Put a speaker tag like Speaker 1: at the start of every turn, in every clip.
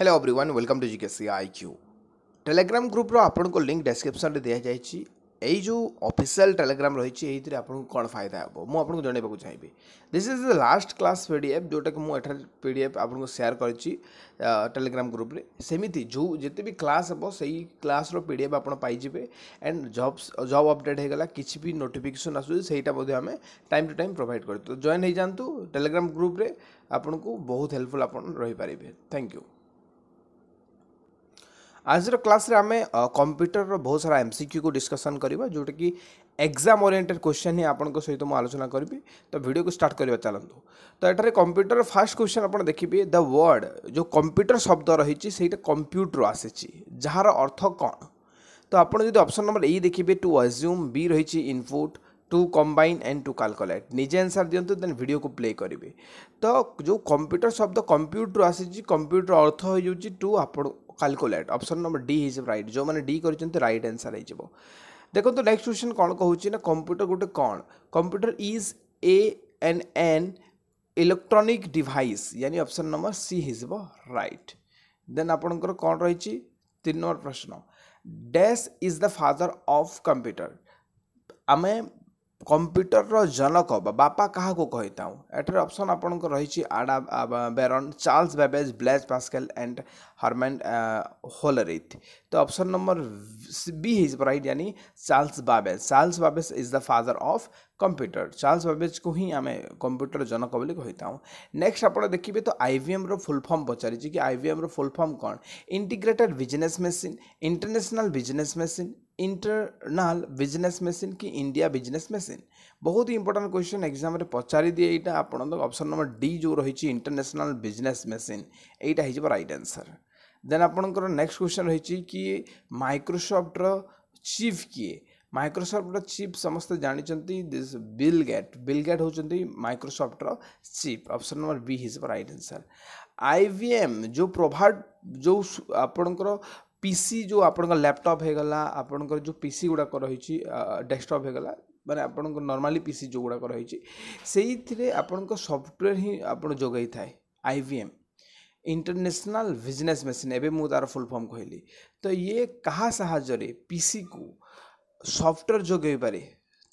Speaker 1: hello everyone welcome to I Q telegram group रो link description दि दिया जाई छी टेलीग्राम रही है एही तरह आपन फायदा हो मु आपन को जने this is the last class P PDF जोटा कि मु एठा पीडीएफ आपन को शेयर कर टेलीग्राम ग्रुप रे सेमिति जो जते भी क्लास हो सही क्लास रो पीडीएफ आपन पाई जिवे एंड जॉब्स जॉब अपडेट हे गला किछ भी टाइम टू टाइम प्रोवाइड कर जॉन हो जाए टेलीग्राम ग्रुप रे बहुत हेल्पफुल आपन रही पारिबे थैंक यू आज क्लास में आम कंप्यूटर रो बहुत सारा एमसीक्यू को डिस्कशन करबा जोटे कि एग्जाम ओरिएंटेड क्वेश्चन ही आपन को सहित मो आलोचना करबी तो वीडियो को स्टार्ट कर चलो तो यार कंप्यूटर फास्ट क्वेश्चन आप देखिए द वर्ड जो कंप्यूटर शब्द रही कंप्यूटर आसे छि अर्थ कौन तो आपन जदि ऑप्शन नंबर ए देखिए टू अज्यूम बी रही input to combine and to calculate निजे आंसर दिंतु दे वीडियो को प्ले करेंगे तो जो कंप्यूटर शब्द कंप्यूटर आसे कंप्यूटर अर्थ हो to calculate option number D ହେଇଯିବ ରାଇଟ୍ ଯେଉଁମାନେ ଡି କରିଛନ୍ତି ରାଇଟ୍ ଆନ୍ସର୍ ହେଇଯିବ ଦେଖନ୍ତୁ ନେକ୍ସଟ କ୍ୱେଶ୍ଚନ୍ କ'ଣ କହୁଛି ନା କମ୍ପ୍ୟୁଟର ଗୋଟେ କ'ଣ computer is a and an electronic device यानी ऑप्शन नंबर सी हिजब राइट देन आपणकर कौन रही तीन नंबर प्रश्न dash is the father of computer आम କମ୍ପ୍ୟୁଟରର ଜନକ ବା ବାପା କାହାକୁ କହିଥାଉ ଏଠାରେ ଅପସନ୍ ଆପଣଙ୍କର ରହିଛି Ada Byron Charles Babbage Blaise Pascal and Herman Hollerith तो option number B is right यानी Charles Babbage Charles Babbage is the father of computer Charles ବାବେଜକୁ ହିଁ ଆମେ କମ୍ପ୍ୟୁଟର ଜନକ ବୋଲି କହିଥାଉ ନେକ୍ସଟ ଆପଣ ଦେଖିବେ ତ ଆଇଭିଏମ୍ର ଫୁଲ୍ ଫର୍ମ ପଚାରିଛି କି ଆଇଭିଏମ୍ର ଫୁଲ୍ ଫର୍ମ କ'ଣ integrated business machine international business machine internal business machine কি ইন্ডিয়া বিজনেস মেসিন বহুত হি ইম্পর্টাট কোশ্চেন এক্সামে পচারি দিয়ে এইটা আপনার অপশন নম্বর ডি যে রয়েছে ইন্টারন্যাশনাল বিজনেস মেসিন এইটা হয়ে যাব রাইট আনসর দেন আপনার নেক্সট কোশ্চেন রয়েছে কি মাইক্রোসফ্টর চিফ কিয়ে माइक्रोसफ्टर चिप समस्त जानते this Bill Gates Bill Gates हूँ माइक्रोसफ्टर chief option number B is right answer एम जो प्रोभाड जो आपण पीसी जो आप लैपटप होगा आपणकर जो पीसी गुड़ाक रही डेस्कटप होगा मैंने आपण नर्माली पीसी जो गुड़ाक रही सफ्टवेयर ही आपे आईवीएम इंटरनेशनल बिजनेस मशीन एवं मुझे तार फुल फर्म कहली तो ये क्या साहय पीसी को ସଫ୍ଟୱେର୍ ଯୋଗାଇ ପାରେ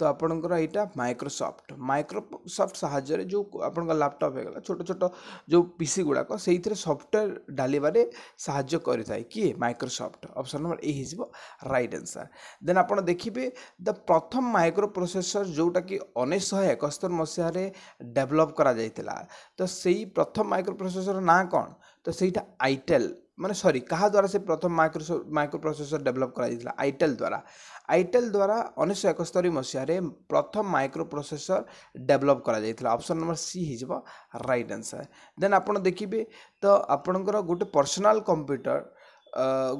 Speaker 1: ତ ଆପଣଙ୍କର ଏଇଟା ମାଇକ୍ରୋସଫ୍ଟ ମାଇକ୍ରୋସଫ୍ଟ ସାହାଯ୍ୟରେ ଯେଉଁ ଆପଣଙ୍କ ଲ୍ୟାପଟପ୍ ହେଇଗଲା ଛୋଟ ଛୋଟ ଯେଉଁ ପିସି ଗୁଡ଼ାକ ସେଇଥିରେ ସଫ୍ଟୱେର୍ ଡାଲିବାରେ ସାହାଯ୍ୟ କରିଥାଏ କିଏ ମାଇକ୍ରୋସଫ୍ଟ ଅପସନ୍ ନମ୍ବର ଏ ହେଇଯିବ ରାଇଟ୍ ଆନ୍ସର୍ ଦେନ୍ ଆପଣ ଦେଖିବେ ଦ ପ୍ରଥମ ମାଇକ୍ରୋ ପ୍ରୋସେସର ଯେଉଁଟାକି ଉଣେଇଶହ ଏକସ୍ତରୀ ମସିହାରେ ଡେଭଲପ୍ କରାଯାଇଥିଲା ତ ସେଇ ପ୍ରଥମ ମାଇକ୍ରୋ ପ୍ରୋସେସର ନାଁ କ'ଣ ତ ସେଇଟା ଆଇଟେଲ୍ मैंने सरी क्या द्वारा से प्रथम माइक्रोस माइक्रो प्रोसेसर डेभलप कर आईटेल द्वारा आईटेल द्वारा उन्नीस एकस्तरी मसीह प्रथम माइक्रो प्रोसेसर डेभलप करपसन नंबर सी हो रईट आंसर देन आप देखिए तो आपण गोटे पर्सनाल कंप्यूटर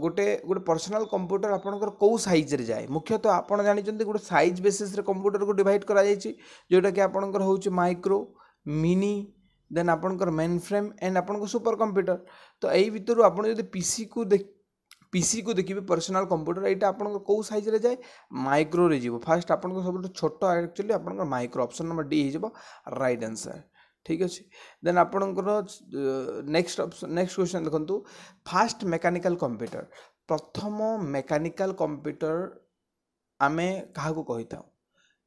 Speaker 1: गोटे गोटे पर्सनाल कंप्यूटर आपंकर कौ सजे जाए मुख्यतः आप जानते गोटे सैज बेसीस कंप्यूटर को डिड कर जोटा कि आपंकर माइक्रो मिनी ଦେନ୍ ଆପଣଙ୍କର ମେନ୍ ଫ୍ରେମ୍ ଆଣ୍ଡ ଆପଣଙ୍କ ସୁପର କମ୍ପ୍ୟୁଟର ତ ଏଇ ଭିତରୁ ଆପଣ ଯଦି ପିସିକୁ ଦେଖ ପିସିକୁ ଦେଖିବେ ପର୍ସନାଲ୍ କମ୍ପ୍ୟୁଟର ଏଇଟା ଆପଣଙ୍କ କେଉଁ ସାଇଜ୍ରେ ଯାଏ ମାଇକ୍ରୋରେ ଯିବ ଫାର୍ଷ୍ଟ ଆପଣଙ୍କ ସବୁଠୁ ଛୋଟ ଆକ୍ଚୁଆଲି ଆପଣଙ୍କର ମାଇକ୍ରୋ ଅପସନ୍ ନମ୍ବର ଡି ହେଇଯିବ ରାଇଟ୍ ଆନ୍ସର୍ ଠିକ୍ ଅଛି ଦେନ୍ ଆପଣଙ୍କର ନେକ୍ସଟ ଅପସନ୍ ନେକ୍ସଟ କ୍ୱେଶ୍ଚନ୍ ଦେଖନ୍ତୁ ଫାର୍ଷ୍ଟ ମେକାନିକାଲ୍ କମ୍ପ୍ୟୁଟର ପ୍ରଥମ ମେକାନିକାଲ୍ କମ୍ପ୍ୟୁଟର ଆମେ କାହାକୁ କହିଥାଉ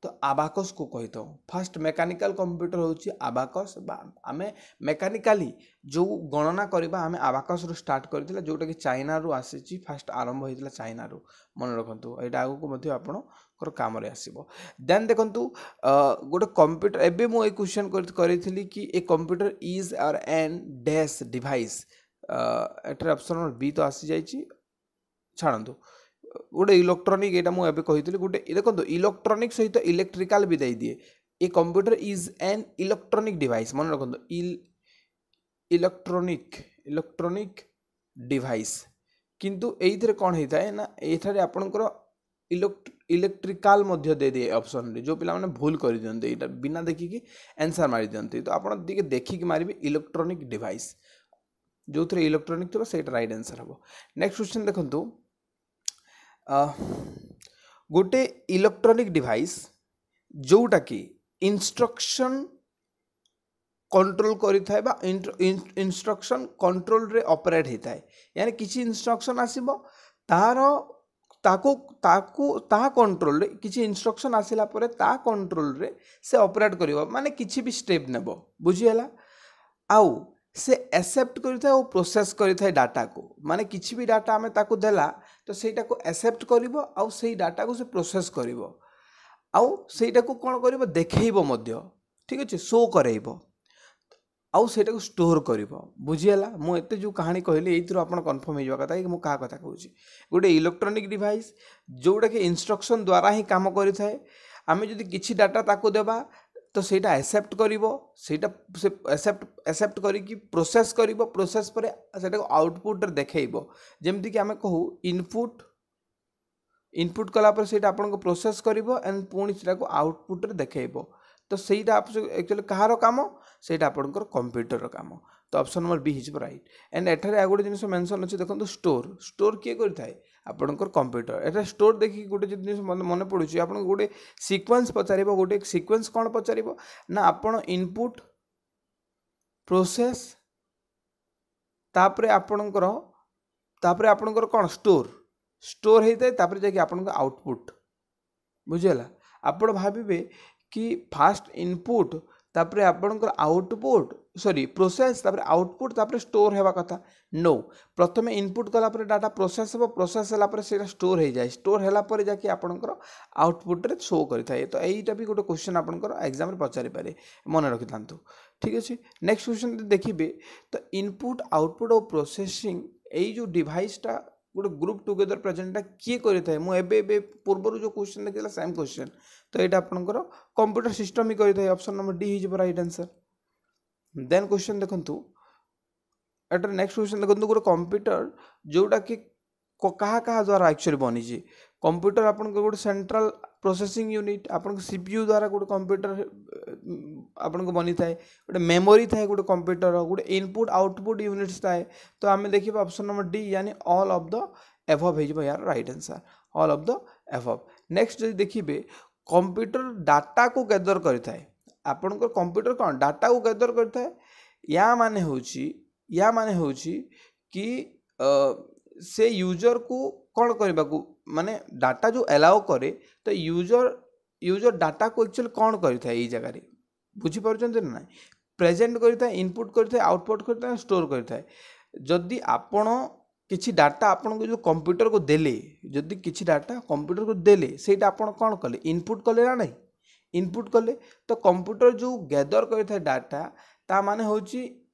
Speaker 1: ତ ଆବାକସ୍କୁ କହିଥାଉ ଫାଷ୍ଟ ମେକାନିକାଲ କମ୍ପ୍ୟୁଟର ହେଉଛି ଆବାକସ୍ ବା ଆମେ ମେକାନିକାଲି ଯେଉଁ ଗଣନା କରିବା ଆମେ ଆବାକସ୍ରୁ ଷ୍ଟାର୍ଟ କରିଥିଲା ଯେଉଁଟାକି ଚାଇନାରୁ ଆସିଛି ଫାଷ୍ଟ ଆରମ୍ଭ ହୋଇଥିଲା ଚାଇନାରୁ ମନେ ରଖନ୍ତୁ ଏଇଟା ଆଗକୁ ମଧ୍ୟ ଆପଣଙ୍କର କାମରେ ଆସିବ ଦେନ୍ ଦେଖନ୍ତୁ ଗୋଟେ କମ୍ପ୍ୟୁଟର ଏବେ ମୁଁ ଏଇ କ୍ୱେଶ୍ଚନ୍ କରିଥିଲି କି a computer is are an dash device ଏଠାରେ ଅପସନ୍ ବି ତ ଆସିଯାଇଛି ଛାଡ଼ନ୍ତୁ ଗୋଟେ ଇଲେକ୍ଟ୍ରୋନିକ୍ ଏଇଟା ମୁଁ ଏବେ କହିଥିଲି ଗୋଟେ ଦେଖନ୍ତୁ ଇଲେକ୍ଟ୍ରୋନିକ୍ ସହିତ ଇଲେକ୍ଟ୍ରିକାଲ୍ ବି ଦେଇଦିଏ a computer is an electronic device ମନେ ରଖନ୍ତୁ ଇଲେକ୍ଟ୍ରୋନିକ୍ ଇଲେକ୍ଟ୍ରୋନିକ୍ ଡିଭାଇସ୍ କିନ୍ତୁ ଏଇଥିରେ କ'ଣ ହେଇଥାଏ ନା ଏଠାରେ ଆପଣଙ୍କର ଇଲେକ୍ଟ୍ରିକାଲ୍ ମଧ୍ୟ ଦେଇଦିଏ ଅପସନ୍ରେ ଯେଉଁ ପିଲାମାନେ পিলামানে କରିଦିଅନ୍ତି ଏଇଟା ବିନା ଦେଖିକି ଆନ୍ସର୍ ମାରିଦିଅନ୍ତି ତ ଆପଣ দিকে ଦେଖିକି ମାରିବେ ଇଲେକ୍ଟ୍ରୋନିକ୍ ଡିଭାଇସ୍ ଯେଉଁଥିରେ ইলেকট্রোনিক ଥିବ ସେଇଟା ରାଇଟ୍ ଆନ୍ସର୍ ହେବ রাইট আনসার ଦେଖନ୍ତୁ ଗୋଟେ ଇଲେକ୍ଟ୍ରୋନିକ୍ ଡିଭାଇସ୍ ଯେଉଁଟାକି ଇନଷ୍ଟ୍ରକ୍ସନ୍ କଣ୍ଟ୍ରୋଲ କରିଥାଏ ବା ଇନଷ୍ଟ୍ରକ୍ସନ୍ କଣ୍ଟ୍ରୋଲରେ ଅପରେଟ୍ ହେଇଥାଏ ୟାନି କିଛି ଇନଷ୍ଟ୍ରକ୍ସନ୍ ଆସିବ ତାହାର ତାକୁ ତାକୁ ତା କଣ୍ଟ୍ରୋଲରେ କିଛି ଇନଷ୍ଟ୍ରକ୍ସନ୍ ଆସିଲା ପରେ ତା କଣ୍ଟ୍ରୋଲରେ ସେ ଅପରେଟ୍ କରିବ ମାନେ କିଛି ବି ଷ୍ଟେପ୍ ନେବ ବୁଝିହେଲା ଆଉ ସେ ଆକ୍ସେପ୍ଟ କରିଥାଏ ଓ ପ୍ରୋସେସ୍ କରିଥାଏ ଡାଟାକୁ ମାନେ କିଛି ବି ଡାଟା ଆମେ ତାକୁ ଦେଲା ତ ସେଇଟାକୁ ଆସେପ୍ଟ କରିବ ଆଉ ସେଇ ଡାଟାକୁ ସେ ପ୍ରୋସେସ୍ କରିବ ଆଉ ସେଇଟାକୁ କ'ଣ କରିବ ଦେଖେଇବ ମଧ୍ୟ ଠିକ୍ ଅଛି ଶୋ କରାଇବ ଆଉ ସେଇଟାକୁ ଷ୍ଟୋର୍ କରିବ ବୁଝିହେଲା ମୁଁ ଏତେ ଯେଉଁ କାହାଣୀ କହିଲି ଏଇଥିରୁ ଆପଣ କନଫର୍ମ ହେଇଯିବା କଥା କି ମୁଁ କାହା କଥା କହୁଛି ଗୋଟେ ଇଲେକ୍ଟ୍ରୋନିକ୍ ଡିଭାଇସ୍ ଯେଉଁଟାକି ଇନଷ୍ଟ୍ରକ୍ସନ୍ ଦ୍ୱାରା ହିଁ କାମ କରିଥାଏ ଆମେ ଯଦି କିଛି ଡାଟା ତାକୁ ଦେବା तो सेटा एक्सेप्ट करिवो एक्सेप्ट एक्सेप्ट कर प्रोसेस करिवो प्रोसेस परे आउटपुट रे देखैबो जेमति कि हमें कहू इनपुट इनपुट कला पर सेटा आपन को प्रोसेस कर एंड पुणी सेटा आउटपुट रे तो सेटा आप एक्चुअली कहारो काम से आपन कंप्यूटर काम तो option number B is right and एठरे आगुडे जिनसो मेंशन अछि देखंतो स्टोर स्टोर किए करथाय ଆପଣଙ୍କର କମ୍ପ୍ୟୁଟର ଏଟା ଷ୍ଟୋର ଦେଖିକି ଗୋଟେ ଜିନିଷ ମନେ ପଡ଼ୁଛି ଆପଣଙ୍କୁ ଗୋଟେ ସିକ୍ୱେନ୍ସ ପଚାରିବ ଗୋଟେ ସିକ୍ୱେନ୍ସ କ'ଣ ପଚାରିବ ନା ଆପଣ ଇନପୁଟ୍ ପ୍ରୋସେସ୍ ତାପରେ ଆପଣଙ୍କର ତାପରେ ଆପଣଙ୍କର କ'ଣ ଷ୍ଟୋର୍ ଷ୍ଟୋର ହେଇଥାଏ ତାପରେ ଯାଇକି ଆପଣଙ୍କ ଆଉଟପୁଟ୍ ବୁଝିଗଲା ଆପଣ ଭାବିବେ କି ଫାଷ୍ଟ ଇନପୁଟ୍ ତାପରେ ଆପଣଙ୍କର ଆଉଟପୁଟ୍ ସରି ପ୍ରୋସେସ୍ ତାପରେ ଆଉଟପୁଟ୍ ତାପରେ ଷ୍ଟୋର୍ ହେବା କଥା ନୋ ପ୍ରଥମେ ଇନପୁଟ୍ କଲାପରେ ଡାଟା ପ୍ରୋସେସ୍ ହେବ ପ୍ରୋସେସ୍ ହେଲା ପରେ ସେଇଟା ଷ୍ଟୋର୍ ହେଇଯାଏ ଷ୍ଟୋର୍ ହେଲା ପରେ ଯାହାକି ଆପଣଙ୍କର ଆଉଟପୁଟ୍ରେ ଶୋ କରିଥାଏ ତ ଏଇଟା ବି ଗୋଟେ କ୍ୱେଶ୍ଚନ୍ ଆପଣଙ୍କର ଏକ୍ଜାମ୍ରେ ପଚାରିପାରେ ମନେ ରଖିଥାନ୍ତୁ ଠିକ୍ ଅଛି ନେକ୍ସଟ କ୍ୱେଶ୍ଚନ୍ ଦେଖିବେ ତ ଇନପୁଟ୍ ଆଉଟପୁଟ୍ ଆଉ ପ୍ରୋସେସିଂ ଏଇ ଯେଉଁ ଡିଭାଇସ୍ଟା ଗୋଟେ ଗ୍ରୁପ୍ ଟୁଗେଦର ପ୍ରେଜେଣ୍ଟଟା କିଏ କରିଥାଏ ମୁଁ ଏବେ ଏବେ ପୂର୍ବରୁ ଯେଉଁ କୋଶ୍ଚିନ୍ ଦେଖିଥିଲା ସେମ୍ କୋଶ୍ଚିନ୍ ତ ଏଇଟା ଆପଣଙ୍କର କମ୍ପ୍ୟୁଟର ସିଷ୍ଟମ୍ ହିଁ କରିଥାଏ ଅପସନ୍ ନମ୍ବର ଡି ହେଇଯିବ ରାଇଟ୍ ଆନ୍ସର୍ ଦେନ୍ କ୍ୱେଶ୍ଚନ୍ ଦେଖନ୍ତୁ ଏଟାର ନେକ୍ସଟ କୋଶ୍ଚିନ୍ ଦେଖନ୍ତୁ ଗୋଟେ କମ୍ପ୍ୟୁଟର ଯେଉଁଟାକି କାହା କାହା ଦ୍ୱାରା ଆକ୍ଚୁଆଲି ବନିଛି କମ୍ପ୍ୟୁଟର ଆପଣଙ୍କର ଗୋଟେ ସେଣ୍ଟ୍ରାଲ प्रोसेसिंग यूनिट यू द्वारा गोटे कंप्यूटर आप बनी थाए गोटे मेमोरी थाए गोटे कंप्यूटर गोटे इनपुट आउटपुट यूनिट्स थाए तो आम देखिए ऑप्शन नंबर डी यानी ऑल ऑफ द एभव हो right answer all of the above next जो देखिए कंप्यूटर डाटा को गैदर करपण कंप्यूटर कौन डाटा को गैदर करें या मान या मान कि से यूजर को कौन करने को माने डाटा जो अलाउ करे तो यूजर यूजर डाटा को एक्चुअल कौन कर ये जगह बुझीपारे ना प्रेजेन्ट करें इनपुट करें आउटपुट कर स्टोर करें जदि आप किसी डाटा आप कंप्यूटर को देले जदि किसी डाटा कंप्यूटर को देले सहीटा आप कौन कले इनपुट कले ना नहीं इनपुट कले तो कंप्यूटर जो गैदर करें डाटा ता मान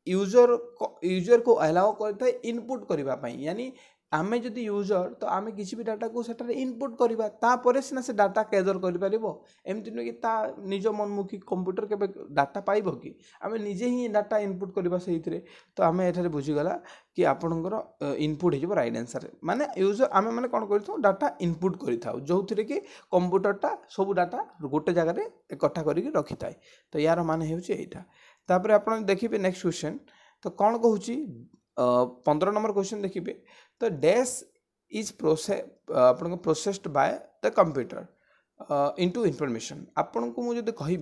Speaker 1: यूजर यूजर को अलाउ कर इनपुट करने यानी ଆମେ ଯଦି ୟୁଜର୍ ତ ଆମେ କିଛି ବି ଡାଟାକୁ ସେଠାରେ ଇନପୁଟ୍ କରିବା ତାପରେ ସିନା ସେ ଡାଟା କେଦର କରିପାରିବ ଏମିତି ନୁହେଁ କି ତା ନିଜ ମନମୁଖୀ କମ୍ପ୍ୟୁଟର କେବେ ଡାଟା ପାଇବ କି ଆମେ ନିଜେ ହିଁ ଡାଟା ଇନପୁଟ୍ କରିବା ସେଇଥିରେ ତ ଆମେ ଏଠାରେ ବୁଝିଗଲା କି ଆପଣଙ୍କର ଇନପୁଟ୍ ହେଇଯିବ ରାଇଟ୍ ଆନ୍ସର୍ ମାନେ ୟୁଜର୍ ଆମେ ମାନେ କ'ଣ କରିଥାଉ ଡାଟା ଇନପୁଟ୍ କରିଥାଉ ଯେଉଁଥିରେ କି କମ୍ପ୍ୟୁଟରଟା ସବୁ ଡାଟା ଗୋଟେ ଜାଗାରେ ଏକଠା କରିକି ରଖିଥାଏ ତ ଏହାର ମାନେ ହେଉଛି ଏଇଟା ତାପରେ ଆପଣ ଦେଖିବେ ନେକ୍ସଟ କ୍ୱେଶ୍ଚନ୍ ତ କ'ଣ କହୁଛି पंद्रह नंबर क्वेश्चन देखिए तो डैश इज प्रोसे आप processed by the computer into information आपन को मुझे कह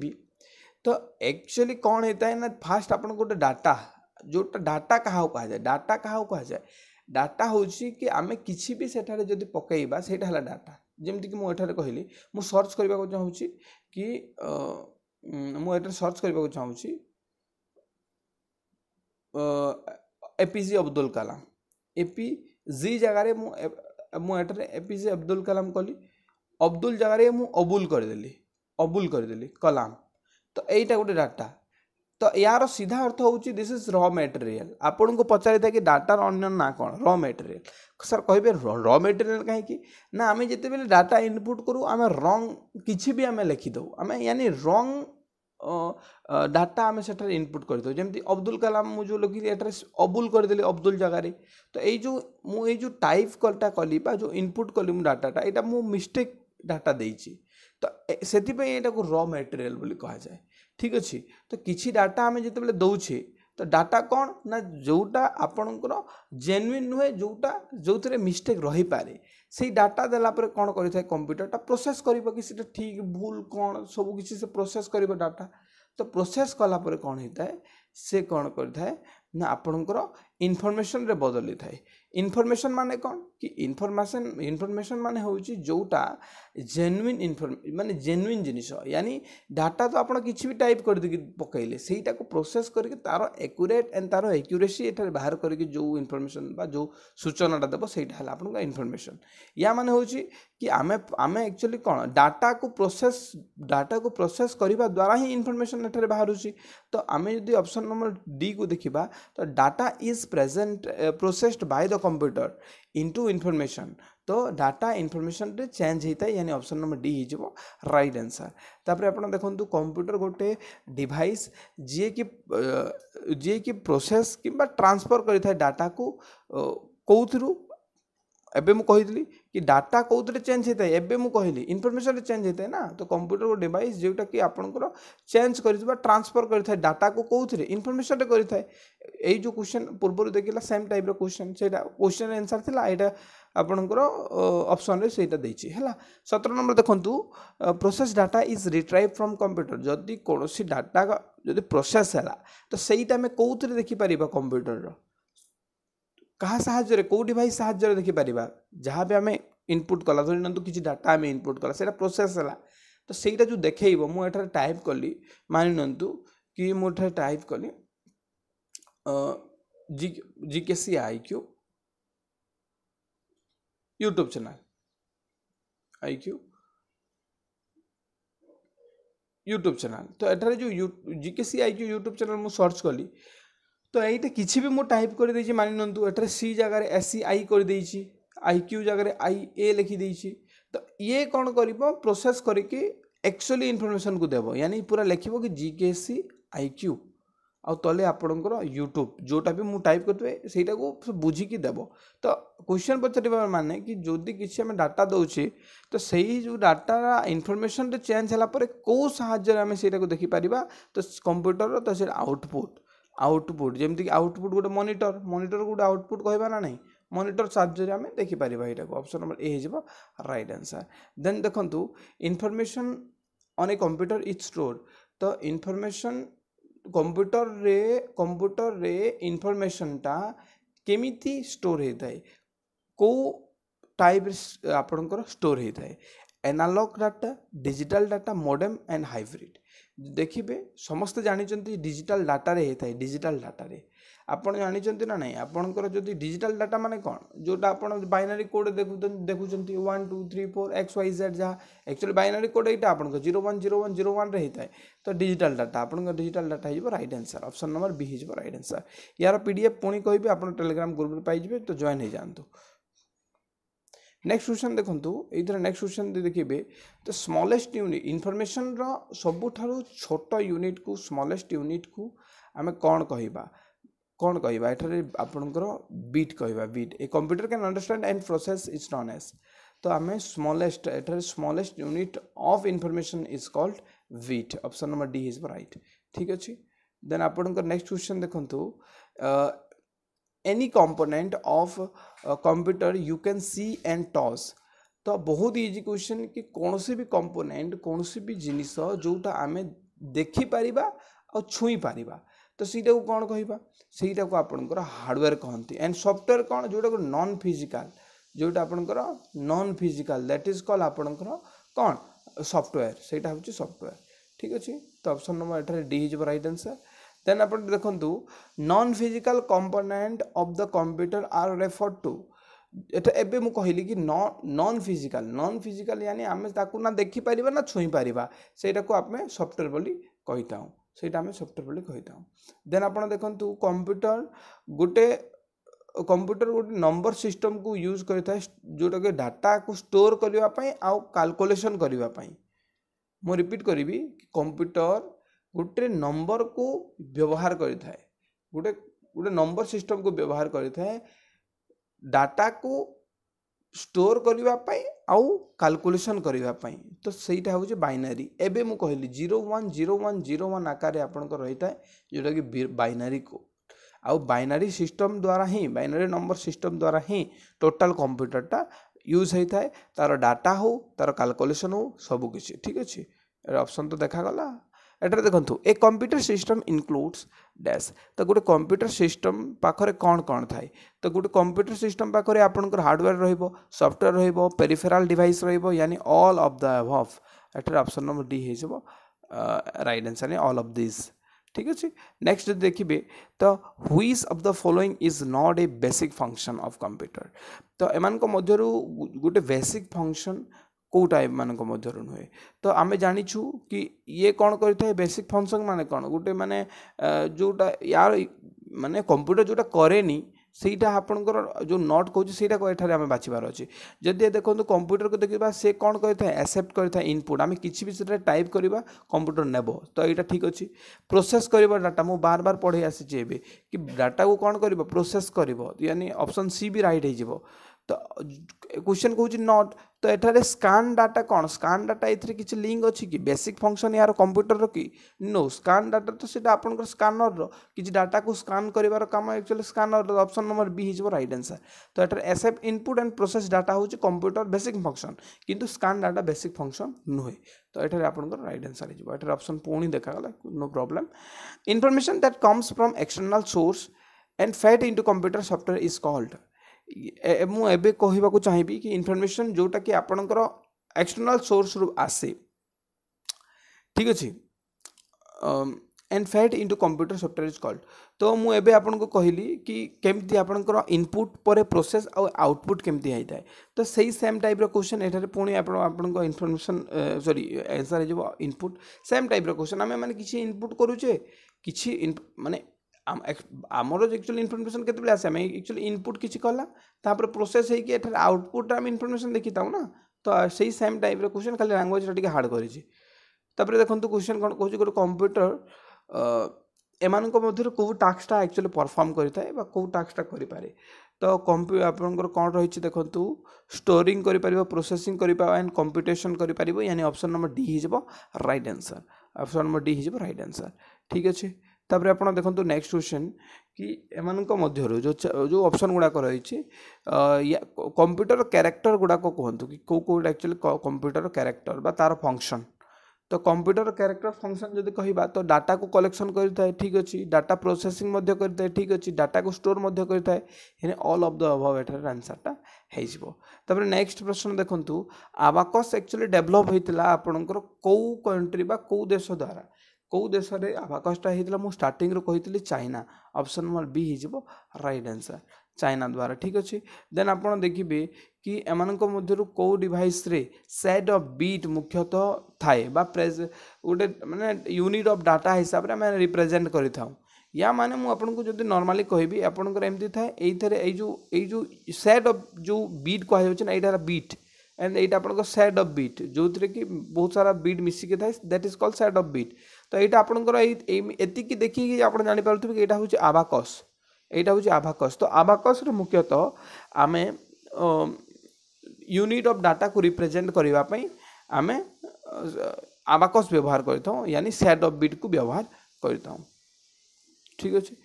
Speaker 1: तो एक्चुअली तो कौन होता है ना फास्ट आप गोटे डाटा जो डाटा तो क्या जाए डाटा क्या जाए डाटा हूँ कि आम कि भी सेठार जब पकईवा से डाटा जमीक मुझे कहली मुझे सर्च करने को चाहूँगी कि मुझे सर्च करने को चाहूँगी ଏପିଜେ ଅବଦୁଲ କାଲାମ ଏପି ଜି ଜାଗାରେ ମୁଁ ମୁଁ ଏଠାରେ ଏପିଜେ ଅବଦୁଲ କାଲାମ କଲି ଅବଦୁଲ ଜାଗାରେ ମୁଁ ଅବୁଲ କରିଦେଲି ଅବୁଲ କରିଦେଲି କଲାମ ତ ଏଇଟା ଗୋଟେ ଡାଟା ତ ୟାର ସିଧା ଅର୍ଥ ହେଉଛି ଦିସ୍ ଇଜ୍ ର ମେଟେରିଆଲ ଆପଣଙ୍କୁ ପଚାରିଥାଏ କି ଡାଟାର ଅନ୍ୟ ନାଁ କ'ଣ ର ମେଟେରିଆଲ ସାର୍ କହିବେ ର ମେଟେରିଆଲ କାହିଁକି ନା ଆମେ ଯେତେବେଳେ ଡାଟା ଇନପୁଟ୍ କରୁ ଆମେ ରଙ୍ଗ କିଛି ବି ଆମେ ଲେଖିଦେଉ ଆମେ ୟାନି ରଙ୍ଗ डाटा आम सेठार इनपुट करमी अब्दुल कलाम मुझे लिखिली एटार अबुल करदे अब्दुल जगार तो यही मुझे जो टाइप कलटा कली जो इनपुट कली डाटाटा यहाँ मो मिस्टेक डाटा देती तो से रा मेटेरियाल कह जाए ठीक अच्छे तो किसी डाटा आम जिते दौचे ତ ଡାଟା କ'ଣ ନା ଯେଉଁଟା ଆପଣଙ୍କର ଜେନୁଇନ୍ ନୁହେଁ ଯେଉଁଟା ଯେଉଁଥିରେ ମିଷ୍ଟେକ୍ ରହିପାରେ ସେଇ ଡାଟା ଦେଲା ପରେ କ'ଣ କରିଥାଏ କମ୍ପ୍ୟୁଟରଟା ପ୍ରୋସେସ୍ କରିବ କି ସେଇଟା ଠିକ୍ ଭୁଲ କ'ଣ ସବୁ କିଛି ସେ ପ୍ରୋସେସ୍ କରିବ ଡାଟା ତ ପ୍ରୋସେସ୍ କଲା ପରେ କ'ଣ ହେଇଥାଏ ସେ କ'ଣ କରିଥାଏ ନା ଆପଣଙ୍କର ଇନଫର୍ମେସନ୍ରେ ବଦଳି ଥାଏ ଇନଫର୍ମେସନ୍ ମାନେ କ'ଣ କି ଇନଫର୍ମେସନ୍ ଇନଫର୍ମେସନ୍ ମାନେ ହେଉଛି ଯେଉଁଟା ଜେନୁଇନ୍ ଇନଫର୍ମେ ମାନେ ଜେନୁଇନ୍ ଜିନିଷ ୟାନି ଡାଟା ତ ଆପଣ କିଛି ବି ଟାଇପ୍ କରିଦେଇକି ପକାଇଲେ ସେଇଟାକୁ ପ୍ରୋସେସ୍ କରିକି ତା'ର ଏକ୍ୟୁରେଟ୍ ଆଣ୍ଡ ତା'ର ଏକ୍ୟୁରେସି ଏଠାରେ ବାହାର କରିକି ଯେଉଁ ଇନଫର୍ମେସନ୍ ବା ଯେଉଁ ସୂଚନାଟା ଦେବ ସେଇଟା ହେଲା ଆପଣଙ୍କ ଇନଫର୍ମେସନ୍ ୟା ମାନେ ହେଉଛି କି ଆମେ ଆମେ ଆକ୍ଚୁଆଲି କ'ଣ ଡାଟାକୁ ପ୍ରୋସେସ୍ ଡାଟାକୁ ପ୍ରୋସେସ୍ କରିବା ଦ୍ୱାରା ହିଁ ଇନଫର୍ମେସନ୍ ଏଠାରେ ବାହାରୁଛି ତ ଆମେ ଯଦି ଅପସନ୍ ନମ୍ବର ଡିକୁ ଦେଖିବା ତ data is present uh, processed the computer computer into information तो डाटा इनफर्मेशन रे चेंज होता है यानी ऑप्शन नंबर डी हो रईट आंसर तापर आप देखते कंप्यूटर गोटे डिवाइस जी कि जी कि प्रोसेस किंबा ट्रांसफर कराटा को कौथरू एवं मुझे कि डाटा कौन चेंज होता है एवं मुझे इनफर्मेसन चेंज होता है ना तो कंप्यूटर डिवाइस जोटा कि आपंकर चेंज कर ट्रांसफर कर डाटा को कौन इनफर्मेसन करें जो क्वेश्चन पूर्व देखा सेम टाइप क्वेश्चन से क्वेश्चन एनसर थी यहाँ ଆପଣଙ୍କର ଅପସନ୍ରେ ସେଇଟା ଦେଇଛି ହେଲା ସତର ନମ୍ବର ଦେଖନ୍ତୁ process data is retrieve from computer ଯଦି କୌଣସି ଡାଟା ଯଦି ପ୍ରୋସେସ୍ ହେଲା ତ ସେଇଟା ଆମେ କେଉଁଥିରେ ଦେଖିପାରିବା क्या साहय कौटी साहय देखिपर जहाँ भी आम इनपुट कला धरी नि किसी डाटा आम इनपुट कला से प्रोसेस है तो सहीटा जो देख मुझे टाइप कली मानि नि कि मुझे टाइप कली जि के सी आई क्यू यूट्यूब चेल आई क्यू यूट्यूब चेल तो यठार जो GK C I Q YouTube channel मुझ सर्च कली তো ଏଇଟା କିଛି ବି ମୁଁ ଟାଇପ୍ କରିଦେଇଛି ମାନି ନିଅନ୍ତୁ ଏଠାରେ ସି ଜାଗାରେ ଏସ୍ ସି ଆଇ କରିଦେଇଛି ଆଇ କ୍ୟୁ ଜାଗାରେ ଆଇ ଏ ଲେଖିଦେଇଛି ତ ଇଏ କ'ଣ କରିବ ପ୍ରୋସେସ୍ କରିକି ଆକ୍ଚୁଆଲି ଇନଫର୍ମେସନ୍କୁ ଦେବ ୟାନି ପୁରା ଲେଖିବ କି G K S C I Q ଆଉ ତଳେ ଆପଣଙ୍କର ୟୁଟ୍ୟୁବ୍ ଯେଉଁଟା ବି ମୁଁ ଟାଇପ୍ କରିଥିବେ ସେଇଟାକୁ ବୁଝିକି ଦେବ ତ କ୍ୱେଶ୍ଚନ୍ ପଚାରିବା ମାନେ କି ଯଦି କିଛି ଆମେ ଡାଟା ଦେଉଛେ ତ ସେଇ ଯେଉଁ ଡାଟା ଇନଫର୍ମେସନ୍ରେ ଚେଞ୍ଜ ହେଲା ପରେ କେଉଁ ସାହାଯ୍ୟରେ ଆମେ ସେଇଟାକୁ ଦେଖିପାରିବା ତ କମ୍ପ୍ୟୁଟରର ତ ସେଇଟା ଆଉଟପୁଟ୍ ଆଉଟପୁଟ୍ ଯେମିତିକି ଆଉଟପୁଟ୍ ଗୋଟେ ମନିଟର୍ ମନିଟର୍ ଗୋଟେ ଆଉଟପୁଟ୍ କହିବା ନା ନାହିଁ ମନିଟର୍ ସାହାଯ୍ୟରେ ଆମେ ଦେଖିପାରିବା ଏଇଟାକୁ ଅପସନ୍ ନମ୍ବର ଏ ହେଇଯିବ ରାଇଟ୍ ଆନ୍ସର୍ ଦେନ୍ ଦେଖନ୍ତୁ information on a computer is store ତ ଇନଫର୍ମେସନ୍ କମ୍ପ୍ୟୁଟର୍ରେ କମ୍ପ୍ୟୁଟର୍ରେ ଇନଫର୍ମେସନ୍ଟା କେମିତି ଷ୍ଟୋର୍ ହେଇଥାଏ କେଉଁ ଟାଇପ୍ରେ ଆପଣଙ୍କର ଷ୍ଟୋର୍ ହେଇଥାଏ analog data digital data modem and hybrid ଦେଖିବେ ସମସ୍ତେ ଜାଣିଛନ୍ତି ଡିଜିଟାଲ ଡାଟାରେ ହେଇଥାଏ ଡିଜିଟାଲ ଡାଟାରେ ଆପଣ ଜାଣିଛନ୍ତି ନା ନାହିଁ ଆପଣଙ୍କର ଯଦି ଡିଜିଟାଲ ଡାଟା ମାନେ କ'ଣ ଯେଉଁଟା ଆପଣ ବାଇନାରୀ କୋଡ଼୍ ଦେଖୁଛନ୍ତି ଦେଖୁଛନ୍ତି one two three four X Y Z ଯାହା ଆକ୍ଚୁଆଲି ବାଇନାରୀ କୋଡ଼୍ ଏଇଟା ଆପଣଙ୍କ zero one zero one zero ୱାନ୍ରେ ହେଇଥାଏ ତ ଡିଜିଟାଲ ଡାଟା ଆପଣଙ୍କ ଡିଜିଟାଲ ଡାଟା ହେଇଯିବ right answer option number B ହେଇଯିବ ରାଇଟ୍ ଆନ୍ସର୍ ୟାର ପି ଡି ଏଫ୍ ପୁଣି କହିବି ଆପଣ ଟେଲିଗ୍ରାମ ଗ୍ରୁପରେ ପାଇଯିବେ ତ ଜଏନ୍ ହେଇଯାଆନ୍ତୁ नेक्स्ट क्वेश्चन देखु ये नेक्स्ट क्वेश्चन देखिए तो स्मलेस्ट यूनिट इनफर्मेसन सबुठ छोट यूनिट को स्मलेस्ट यूनिट को आम कौन कह कौन कहवा ये बीट कहवा bit a computer can understand and process is known as तो आम स्मलेस्ट एठार smallest unit of information is called bit option number D is right ठीक अच्छे देन आपण नेक्स्ट क्वेश्चन देखु any component of computer you can see and touch तो बहुत easy question कि कौनसी भी कंपोनेंट कौनसी भी जिनस जोटा आम देखिपर आुई पार तो सीटा को कौन कह सीटा को आपनकर हार्डवेयर कहंती एंड सफ्टवेयर कौन जोटा को फिजिकाल फिजिकल जोटा non physical that is called आपनकर कौन सफ्टवेयर सेफ्टवेयर ठीक अच्छे तो option number 8 D is right answer then आप देखु non physical component of the computer are refer to এটা এবে মু কহিলি কি নন ফিজিক্যাল নন ফিজিক্যাল জানি আমি তাকে না দেখিপারিবা না ছুঁইপারিবা সেইটাকে আমি সফটওয়্যার বলি କହିଥାଉ ସେଇଟା ଆମେ ସଫ୍ଟୱେର୍ ବୋଲି କହିଥାଉ ଦେନ୍ ଆପଣ ଦେଖନ୍ତୁ କମ୍ପ୍ୟୁଟର ଗୋଟେ କମ୍ପ୍ୟୁଟର ଗୋଟେ ନମ୍ବର ସିଷ୍ଟମକୁ ୟୁଜ୍ କରିଥାଏ ଯେଉଁଟାକି ଡାଟାକୁ ଷ୍ଟୋର୍ କରିବା ପାଇଁ ଆଉ କାଲକୁଲେସନ୍ କରିବା ପାଇଁ ମୁଁ ରିପିଟ୍ କରିବି କମ୍ପ୍ୟୁଟର ଗୋଟେ ନମ୍ବରକୁ ବ୍ୟବହାର କରିଥାଏ ଗୋଟେ ଗୋଟେ ନମ୍ବର ସିଷ୍ଟମକୁ ବ୍ୟବହାର କରିଥାଏ ଡାଟାକୁ ଷ୍ଟୋର୍ କରିବା ପାଇଁ ଆଉ କାଲକୁଲେସନ୍ କରିବା ପାଇଁ ତ ସେଇଟା ହେଉଛି ବାଇନାରୀ ଏବେ ମୁଁ କହିଲି zero one zero one zero one ଆକାରରେ ଆପଣଙ୍କର ରହିଥାଏ ଯେଉଁଟାକି ବାଇନାରୀ ଆଉ ବାଇନାରୀ ସିଷ୍ଟମ୍ ଦ୍ୱାରା ହିଁ ବାଇନାରୀ ନମ୍ବର ସିଷ୍ଟମ୍ ଦ୍ୱାରା ହିଁ ଟୋଟାଲ୍ କମ୍ପ୍ୟୁଟରଟା ୟୁଜ୍ ହୋଇଥାଏ ତା'ର ଡାଟା ହେଉ ତା'ର କାଲକୁଲେସନ୍ ହଉ ସବୁକିଛି ଠିକ୍ ଅଛି ଏହାର ଅପସନ୍ ତ ଦେଖାଗଲା ଏଠାରେ ଦେଖନ୍ତୁ a computer system includes dash ତ ଗୋଟେ କମ୍ପ୍ୟୁଟର ସିଷ୍ଟମ୍ ପାଖରେ କ'ଣ କ'ଣ ଥାଏ ତ ଗୋଟେ କମ୍ପ୍ୟୁଟର ସିଷ୍ଟମ୍ ପାଖରେ ଆପଣଙ୍କର ହାର୍ଡ଼ୱେର୍ ରହିବ ସଫ୍ଟୱେର୍ ରହିବ ପେରିଫେରାଲ୍ ଡିଭାଇସ୍ ରହିବ ୟାନି ଅଲ୍ ଅଫ୍ ଦ ଅଭଭ୍ ଏଠାରେ ଅପସନ୍ ନମ୍ବର ଡି ହେଇଯିବ ରାଇଟ୍ ଆନ୍ସର୍ ୟାନି ଅଲ୍ ଅଫ୍ ଦିସ୍ ଠିକ୍ ଅଛି ନେକ୍ସଟ ଯଦି ଦେଖିବେ ତ which of the following is not a basic function of computer ତ ଏମାନଙ୍କ ମଧ୍ୟରୁ ଗୋଟେ ବେସିକ୍ ଫଙ୍କସନ୍ କେଉଁଟା ଏମାନଙ୍କ ମଧ୍ୟରୁ ନୁହେଁ ତ ଆମେ ଜାଣିଛୁ କି ଇଏ କ'ଣ କରିଥାଏ ବେସିକ୍ ଫଙ୍କସନ୍ ମାନେ କ'ଣ ଗୋଟେ ମାନେ ଯେଉଁଟା ୟାର ମାନେ କମ୍ପ୍ୟୁଟର ଯେଉଁଟା କରେନି ସେଇଟା ଆପଣଙ୍କର ଯେଉଁ ନଟ୍ କହୁଛି ସେଇଟା ଏଠାରେ ଆମେ ବାଛିବାର ଅଛି ଯଦି ଦେଖନ୍ତୁ କମ୍ପ୍ୟୁଟରକୁ ଦେଖିବା ସେ କ'ଣ କରିଥାଏ ଆସେପ୍ଟ କରିଥାଏ ଇନପୁଟ୍ ଆମେ କିଛି ବି ସେଥିରେ ଟାଇପ୍ କରିବା କମ୍ପ୍ୟୁଟର ନେବ ତ ଏଇଟା ଠିକ୍ ଅଛି ପ୍ରୋସେସ୍ କରିବ ଡାଟା ମୁଁ ବାର ବାର ପଢ଼େଇ ଆସିଛି ଏବେ କି ଡାଟାକୁ କ'ଣ କରିବ ପ୍ରୋସେସ୍ କରିବ ୟାନି ଅପସନ୍ ସି ବି ରାଇଟ୍ ହେଇଯିବ ତ କ୍ୱେଶ୍ଚନ୍ କହୁଛି ନଟ୍ তো এখানে ସ୍କାନ୍ ଡାଟା କ'ଣ ସ୍କାନ୍ ଡାଟା ଏଥିରେ କିଛି ଲିଙ୍କ ଅଛି କି ବେସିକ୍ ଫଙ୍କସନ୍ ଏହାର କମ୍ପ୍ୟୁଟରର କି ନୋ ସ୍କାନ୍ ଡାଟା ତ ସେଇଟା ଆପଣଙ୍କର ସ୍କାନରର କିଛି ଡାଟାକୁ ସ୍କାନ୍ କରିବାର କାମ ଆକ୍ଚୁଆଲି ସ୍କାନରର ଅପସନ୍ ନମ୍ବର ବି ହେଇଯିବ ରାଇଟ୍ ଆନ୍ସର୍ ତ ଏଠାରେ accept input and process data ହେଉଛି କମ୍ପ୍ୟୁଟର ବେସିକ୍ ଫଙ୍କସନ୍ କିନ୍ତୁ ସ୍କାନ୍ ଡାଟା ବେସିକ୍ ଫଙ୍କସନ୍ ନୁହେଁ তো এটার আপনার রাইট আনসার হয়ে এটার অপশন পুঁড়ি দেখাগলা no problem information that comes from external source and fed into computer software is called ମୁଁ ଏବେ କହିବାକୁ ଚାହିଁବି କି ଇନଫର୍ମେସନ୍ ଯେଉଁଟାକି ଆପଣଙ୍କର ଏକ୍ସଟର୍ନାଲ୍ ସୋର୍ସରୁ ଆସେ ଠିକ୍ ଅଛି and fed into computer software is called ତ ମୁଁ ଏବେ ଆପଣଙ୍କୁ କହିଲି କି କେମିତି ଆପଣଙ୍କର ଇନପୁଟ୍ ପରେ ପ୍ରୋସେସ୍ ଆଉ ଆଉଟପୁଟ୍ କେମିତି ହେଇଥାଏ ତ ସେଇ ସେମ୍ ଟାଇପ୍ର କ୍ୱେଶ୍ଚନ୍ ଏଠାରେ ପୁଣି ଆପଣ ଆପଣଙ୍କ ଇନଫର୍ମେସନ୍ ସରି ଆନ୍ସର୍ ହେଇଯିବ ଇନପୁଟ୍ ସେମ୍ ଟାଇପ୍ର କ୍ୱେଶ୍ଚନ୍ ଆମେ ମାନେ କିଛି ଇନପୁଟ୍ କରୁଛେ କିଛି ମାନେ ଆମର ଆକ୍ଚୁଆଲି ଇନଫର୍ମେସନ୍ କେତେବେଳେ ଆସେ ଆମେ ଆକ୍ଚୁଆଲି ଇନପୁଟ୍ କିଛି କଲା ତାପରେ ପ୍ରୋସେସ୍ ହେଇକି ଏଠାରେ ଆଉଟପୁଟ୍ ଆମେ ଇନଫର୍ମେସନ୍ ଦେଖିଥାଉ ନା ତ ସେଇ ସେମ୍ ଟାଇପ୍ର କ୍ୱେଶ୍ଚନ୍ ଖାଲି ଲାଙ୍ଗୁଏଜ୍ଟା ଟିକେ ହାର୍ଡ଼ କରିଛି ତାପରେ ଦେଖନ୍ତୁ କ୍ୱେଶ୍ଚନ୍ କ'ଣ କହୁଛି ଗୋଟେ କମ୍ପ୍ୟୁଟର ଏମାନଙ୍କ ମଧ୍ୟରୁ କେଉଁ ଟାସ୍କଟା ଆକ୍ଚୁଆଲି ପରଫର୍ମ କରିଥାଏ ବା କେଉଁ ଟାସ୍କଟା କରିପାରେ ତ କମ୍ପ୍ୟୁ ଆପଣଙ୍କର କ'ଣ ରହିଛି ଦେଖନ୍ତୁ ଷ୍ଟୋରିଂ କରିପାରିବ ପ୍ରୋସେସିଂ କରିପାରିବ ଆଣ୍ଡ କମ୍ପ୍ୟୁଟେସନ୍ କରିପାରିବ ୟାନି ଅପସନ୍ ନମ୍ବର ଡି ହେଇଯିବ right answer option number D ହେଇଯିବ ରାଇଟ୍ ଆନ୍ସର୍ ଠିକ୍ ଅଛି ତାପରେ ଆପଣ ଦେଖନ୍ତୁ ନେକ୍ସଟ କ୍ୱେଶ୍ଚନ୍ କି ଏମାନଙ୍କ ମଧ୍ୟରୁ ଯେଉଁ ଯେଉଁ ଅପସନ୍ ଗୁଡ଼ାକ ରହିଛି କମ୍ପ୍ୟୁଟର କ୍ୟାରେକ୍ଟର ଗୁଡ଼ାକ କୁହନ୍ତୁ କି କେଉଁ କେଉଁ ଆକ୍ଚୁଆଲି କମ୍ପ୍ୟୁଟର କ୍ୟାରେକ୍ଟର ବା ତା'ର ଫଙ୍କସନ୍ ତ କମ୍ପ୍ୟୁଟର କ୍ୟାରେକ୍ଟର ଫଙ୍କସନ୍ ଯଦି କହିବା ତ ଡାଟାକୁ କଲେକ୍ସନ୍ କରିଥାଏ ଠିକ୍ ଅଛି ଡାଟା ପ୍ରୋସେସିଂ ମଧ୍ୟ କରିଥାଏ ଠିକ୍ ଅଛି ଡାଟାକୁ ଷ୍ଟୋର୍ ମଧ୍ୟ କରିଥାଏ ହେଲେ ଅଲ୍ ଅଫ୍ ଦ ଅଭାବ ଏଠାରେ ଆନ୍ସର୍ଟା ହେଇଯିବ ତାପରେ ନେକ୍ସଟ ପ୍ରଶ୍ନ ଦେଖନ୍ତୁ ଆବାକସ୍ ଆକ୍ଚୁଆଲି ଡେଭଲପ୍ ହୋଇଥିଲା ଆପଣଙ୍କର କେଉଁ କଣ୍ଟ୍ରି ବା କେଉଁ ଦେଶ ଦ୍ୱାରା कौ देश में आभाकसटा होता मुझ स्टार्टिंग कही चाइना अप्सन नंबर बी हो रईट आंसर चाइना द्वारा ठीक अच्छे देन आप देखिए कि एम कौ डिस्रे सेट अफ बीट मुख्यतः थाए बा प्रेज गोटे मैंने यूनिट अफ डाटा हिसाब से आम रिप्रेजेट कर या माने मुझे नर्माली कहबी आपंकर एमती था जो यू सेट अफ जो बीट कह यार बीट एंड ये आपट अफ बीट जो थी बहुत सारा बीट मिसिके थाए that is called set of bit तो यहाँ आप एति देखिए आप जापर कि यहाँ हूँ आभाकस यहाँ हूँ आभाकस तो आभाकस्र मुख्यतः आम यूनिट अफ डाटा को रिप्रेजेंट करने आम आबाकस व्यवहार कर सैड अफ बीट को व्यवहार कर ठीक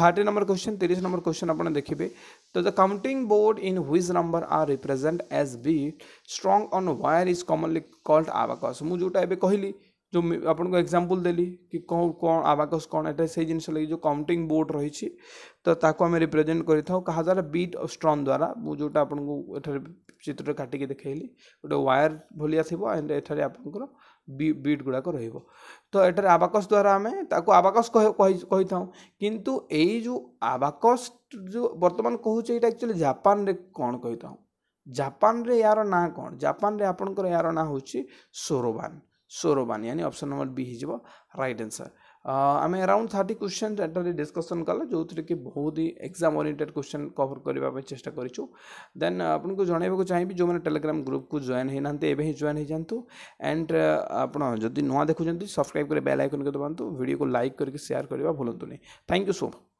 Speaker 1: थर्टी नंबर क्वेश्चन तीस नंबर क्वेश्चन आप देखिए तो the counting board in which number are represent as bead strung on wire is commonly called abacus मुझे जोटा एवं कहली जो ଆପଣଙ୍କୁ ଏକ୍ଜାମ୍ପଲ୍ ଦେଲି କି କ'ଣ କ'ଣ ଆବାକସ୍ କ'ଣ ଏଇଟା ସେଇ ଜିନିଷ ଲାଗି ଯେଉଁ କାଉଣ୍ଟିଂ ବୋର୍ଡ଼ ରହିଛି ତ ତାକୁ ଆମେ ରିପ୍ରେଜେଣ୍ଟ କରିଥାଉ କାହା ଦ୍ୱାରା ବିଟ୍ ଆଉ ଷ୍ଟ୍ରନ୍ ଦ୍ୱାରା ମୁଁ ଯେଉଁଟା ଆପଣଙ୍କୁ ଏଠାରେ ଚିତ୍ରରେ କାଟିକି ଦେଖାଇଲି ଗୋଟେ ୱାୟାର ଭଳିଆ ଥିବ ଆଣ୍ଡ ଏଠାରେ ଆପଣଙ୍କର ବି ବିଟ୍ ଗୁଡ଼ାକ ରହିବ ତ ଏଠାରେ ଆବାକସ୍ ଦ୍ୱାରା ଆମେ ତାକୁ ଆବାକସ୍ କହିଥାଉ କିନ୍ତୁ ଏଇ ଯେଉଁ ଆବାକସ୍ ଯେଉଁ ବର୍ତ୍ତମାନ କହୁଛେ ଏଇଟା ଆକ୍ଚୁଆଲି ଜାପାନରେ କ'ଣ କହିଥାଉ ଜାପାନରେ ଏହାର ନାଁ କ'ଣ ଜାପାନରେ ଆପଣଙ୍କର ଏହାର ନାଁ ହେଉଛି ସୋରୋବାନ୍ ସୌରବାନ ୟାନି ଅପସନ୍ ନମ୍ବର ବି ହେଇଯିବ ରାଇଟ୍ ଆନ୍ସର୍ ଆମେ ଆରାଉଣ୍ଡ ଥାର୍ଟି କ୍ୱେଶ୍ଚନ୍ ଏଠାରେ ଡିସ୍କସନ୍ କଲେ ଯେଉଁଥିରେ କି ବହୁତ ହି ଏକ୍ଜାମ୍ ଓରିଏଣ୍ଟେଡ୍ କ୍ୱେଶ୍ଚନ୍ କଭର୍ କରିବା ପାଇଁ ଚେଷ୍ଟା କରିଛୁ ଦେନ୍ ଆପଣଙ୍କୁ ଜଣାଇବାକୁ ଚାହିଁବି ଯେଉଁମାନେ ଟେଲିଗ୍ରାମ୍ ଗ୍ରୁପ୍କୁ ଜଏନ୍ ହୋଇନାହାନ୍ତି ଏବେ ହିଁ ଜଏନ୍ ହୋଇଯାଆନ୍ତୁ ଆଣ୍ଡ ଆପଣ ଯଦି ନୂଆ ଦେଖୁଛନ୍ତି ସବସ୍କ୍ରାଇବ୍ କରି ବେଲ୍ ଆଇକନ୍କୁ ଦବାନ୍ତୁ ଭିଡ଼ିଓକୁ ଲାଇକ୍ କରିକି ସେୟାର୍ କରିବା ଭୁଲନ୍ତୁନି ଥ୍ୟାଙ୍କ ୟୁ ସୋ ମଚ୍